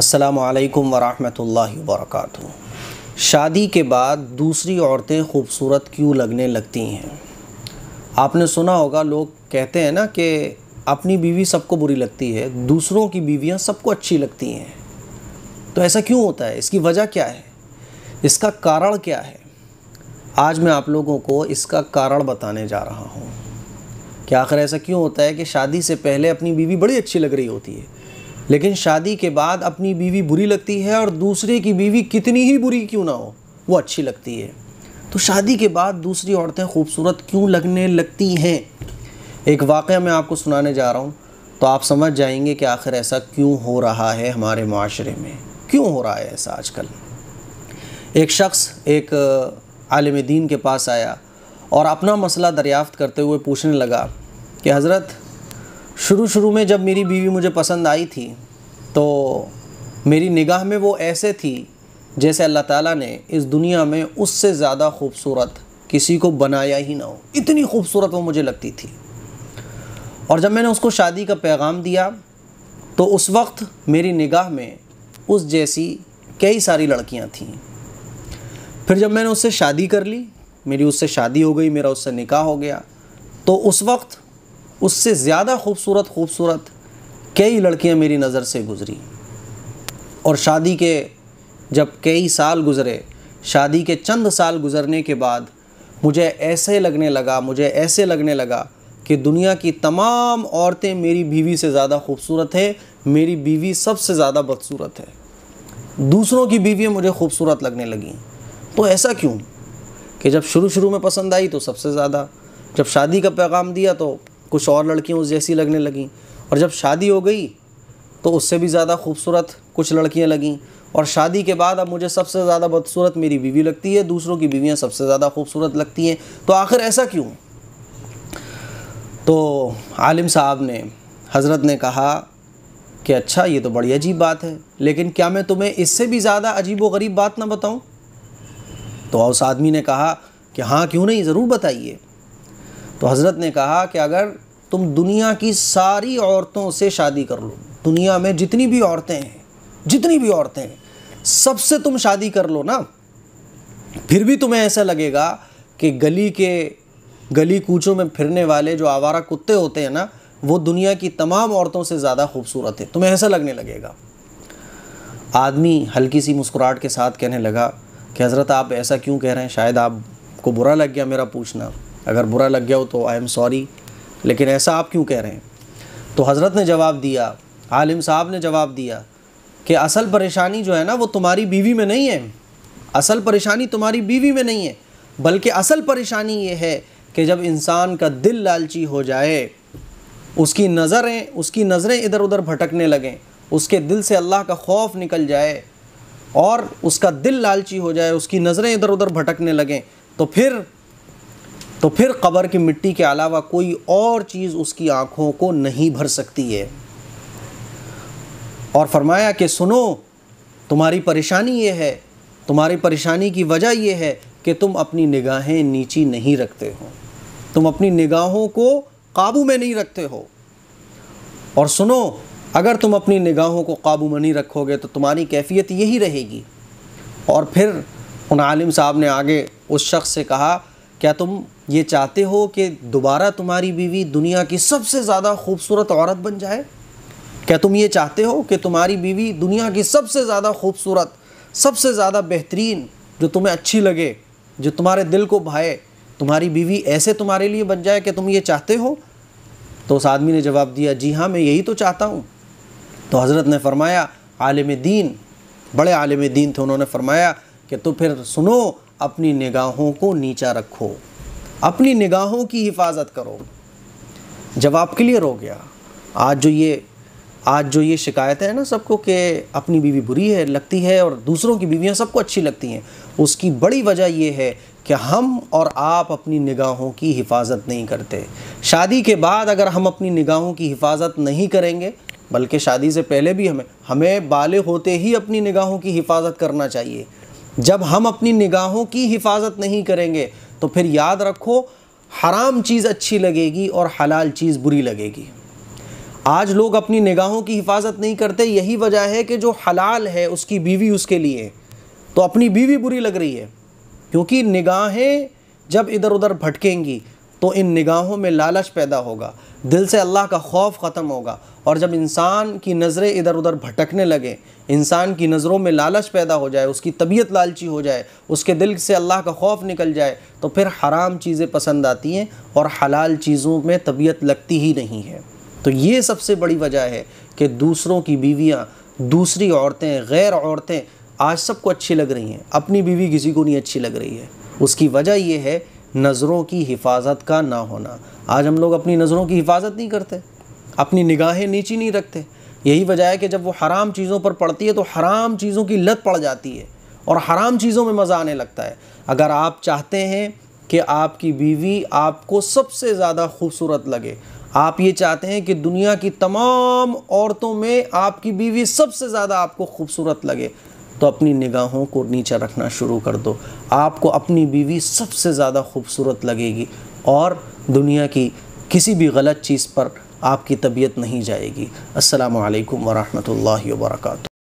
असलकम वरहमल वर्क शादी के बाद दूसरी औरतें खूबसूरत क्यों लगने लगती हैं आपने सुना होगा लोग कहते हैं ना कि अपनी बीवी सबको बुरी लगती है दूसरों की बीवियां सबको अच्छी लगती हैं तो ऐसा क्यों होता है इसकी वजह क्या है इसका कारण क्या है आज मैं आप लोगों को इसका कारण बताने जा रहा हूँ कि आखिर ऐसा क्यों होता है कि शादी से पहले अपनी बीवी बड़ी अच्छी लग रही होती है लेकिन शादी के बाद अपनी बीवी बुरी लगती है और दूसरे की बीवी कितनी ही बुरी क्यों ना हो वो अच्छी लगती है तो शादी के बाद दूसरी औरतें खूबसूरत क्यों लगने लगती हैं एक वाक़ मैं आपको सुनाने जा रहा हूँ तो आप समझ जाएंगे कि आखिर ऐसा क्यों हो रहा है हमारे माशरे में क्यों हो रहा है ऐसा आजकल एक शख्स एक आलम दीन के पास आया और अपना मसला दरियाफ़त करते हुए पूछने लगा कि हज़रत शुरू शुरू में जब मेरी बीवी मुझे पसंद आई थी तो मेरी निगाह में वो ऐसे थी जैसे अल्लाह ताला ने इस दुनिया में उससे ज़्यादा खूबसूरत किसी को बनाया ही ना हो इतनी खूबसूरत वो मुझे लगती थी और जब मैंने उसको शादी का पैगाम दिया तो उस वक्त मेरी निगाह में उस जैसी कई सारी लड़कियां थीं फिर जब मैंने उससे शादी कर ली मेरी उससे शादी हो गई मेरा उससे निकाह हो गया तो उस वक्त उससे ज़्यादा खूबसूरत खूबसूरत कई लड़कियां मेरी नज़र से गुज़री और शादी के जब कई साल गुज़रे शादी के चंद साल गुज़रने के बाद मुझे ऐसे लगने लगा मुझे ऐसे लगने लगा कि दुनिया की तमाम औरतें मेरी बीवी से ज़्यादा खूबसूरत है मेरी बीवी सबसे ज़्यादा बदसूरत है दूसरों की बीवियाँ मुझे खूबसूरत लगने लगीं तो ऐसा क्यों कि जब शुरू शुरू में पसंद आई तो सबसे ज़्यादा जब शादी का पैगाम दिया तो कुछ और लड़कियाँ उस जैसी लगने लगीं और जब शादी हो गई तो उससे भी ज़्यादा खूबसूरत कुछ लड़कियाँ लगीं और शादी के बाद अब मुझे सबसे ज़्यादा बदसूरत मेरी बीवी लगती है दूसरों की बीवियाँ सबसे ज़्यादा खूबसूरत लगती हैं तो आखिर ऐसा क्यों तो आलिम साहब ने हज़रत ने कहा कि अच्छा ये तो बड़ी अजीब बात है लेकिन क्या मैं तुम्हें इससे भी ज़्यादा अजीब व गरीब बात ना बताऊँ तो उस आदमी ने कहा कि हाँ क्यों नहीं ज़रूर बताइए तो हज़रत ने कहा कि अगर तुम दुनिया की सारी औरतों से शादी कर लो दुनिया में जितनी भी औरतें हैं जितनी भी औरतें हैं सबसे तुम शादी कर लो ना फिर भी तुम्हें ऐसा लगेगा कि गली के गली कूचों में फिरने वाले जो आवारा कुत्ते होते हैं ना वो दुनिया की तमाम औरतों से ज़्यादा खूबसूरत है तुम्हें ऐसा लगने लगेगा आदमी हल्की सी मुस्कुराहट के साथ कहने लगा कि हज़रत आप ऐसा क्यों कह रहे हैं शायद आपको बुरा लग गया मेरा पूछना अगर बुरा लग गया हो तो आई एम सॉरी लेकिन ऐसा आप क्यों कह रहे हैं तो हज़रत ने जवाब दिया आलिम साहब ने जवाब दिया कि असल परेशानी जो है ना वो तुम्हारी बीवी में नहीं है असल परेशानी तुम्हारी बीवी में नहीं है बल्कि असल परेशानी ये है कि जब इंसान का दिल लालची हो जाए उसकी नज़रें उसकी नज़रें इधर उधर भटकने लगें उसके दिल से अल्लाह का खौफ निकल जाए और उसका दिल लालची हो जाए उसकी नज़रें इधर उधर भटकने लगें तो फिर तो फिर कब्र की मिट्टी के अलावा कोई और चीज़ उसकी आँखों को नहीं भर सकती है और फरमाया कि सुनो तुम्हारी परेशानी ये है तुम्हारी परेशानी की वजह यह है कि तुम अपनी निगाहें नीची नहीं रखते हो तुम अपनी निगाहों को काबू में नहीं रखते हो और सुनो अगर तुम अपनी निगाहों को काबू में नहीं रखोगे तो तुम्हारी कैफियत यही रहेगी और फिर उन आलिम साहब ने आगे उस शख्स से कहा क्या तुम ये चाहते हो कि दोबारा तुम्हारी बीवी दुनिया की सबसे ज़्यादा खूबसूरत औरत बन जाए क्या तुम ये चाहते हो कि तुम्हारी बीवी दुनिया की सबसे ज़्यादा खूबसूरत सबसे ज़्यादा बेहतरीन जो तुम्हें अच्छी लगे जो तुम्हारे दिल को भाए तुम्हारी बीवी ऐसे तुम्हारे लिए बन जाए कि तुम ये चाहते हो तो उस आदमी ने जवाब दिया जी हाँ मैं यही तो चाहता हूँ तो हज़रत ने फ़रमाया आलम दीन बड़े आलम दीन थे उन्होंने फ़रमाया कि तो फिर सुनो अपनी निगाहों को नीचा रखो अपनी निगाहों की हिफाजत करो जब आप क्लियर हो गया आज जो ये आज जो ये शिकायत है ना सबको कि अपनी बीवी बुरी है लगती है और दूसरों की बीवियां सबको अच्छी लगती हैं उसकी बड़ी वजह यह है कि हम और आप अपनी निगाहों की हिफाजत नहीं करते शादी के बाद अगर हम अपनी निगाहों की हिफाजत नहीं करेंगे बल्कि शादी से पहले भी हमें हमें बाले होते ही अपनी निगाहों की हिफाजत करना चाहिए जब हम अपनी निगाहों की हिफाजत नहीं करेंगे तो फिर याद रखो हराम चीज़ अच्छी लगेगी और हलाल चीज़ बुरी लगेगी आज लोग अपनी निगाहों की हिफाजत नहीं करते यही वजह है कि जो हलाल है उसकी बीवी उसके लिए तो अपनी बीवी बुरी लग रही है क्योंकि निगाहें जब इधर उधर भटकेंगी तो इन निगाहों में लालच पैदा होगा दिल से अल्लाह का खौफ ख़त्म होगा और जब इंसान की नज़रें इधर उधर भटकने लगे इंसान की नज़रों में लालच पैदा हो जाए उसकी तबीयत लालची हो जाए उसके दिल से अल्लाह का खौफ निकल जाए तो फिर हराम चीज़ें पसंद आती हैं और हलाल चीज़ों में तबीयत लगती ही नहीं है तो ये सबसे बड़ी वजह है कि दूसरों की बीवियाँ दूसरी औरतें गैर औरतें आज सबको अच्छी लग रही हैं अपनी बीवी किसी को नहीं अच्छी लग रही है उसकी वजह यह है नज़रों की हिफाजत का ना होना आज हम लोग अपनी नज़रों की हिफाजत नहीं करते अपनी निगाहें नीची नहीं रखते यही वजह है कि जब वो हराम चीज़ों पर पड़ती है तो हराम चीज़ों की लत पड़ जाती है और हराम चीज़ों में मज़ा आने लगता है अगर आप चाहते हैं कि आपकी बीवी आपको सबसे ज़्यादा खूबसूरत लगे आप ये चाहते हैं कि दुनिया की तमाम औरतों में आपकी बीवी सबसे ज़्यादा आपको खूबसूरत लगे तो अपनी निगाहों को नीचा रखना शुरू कर दो आपको अपनी बीवी सबसे ज़्यादा खूबसूरत लगेगी और दुनिया की किसी भी गलत चीज़ पर आपकी तबीयत नहीं जाएगी असलकम वरहमल वर्का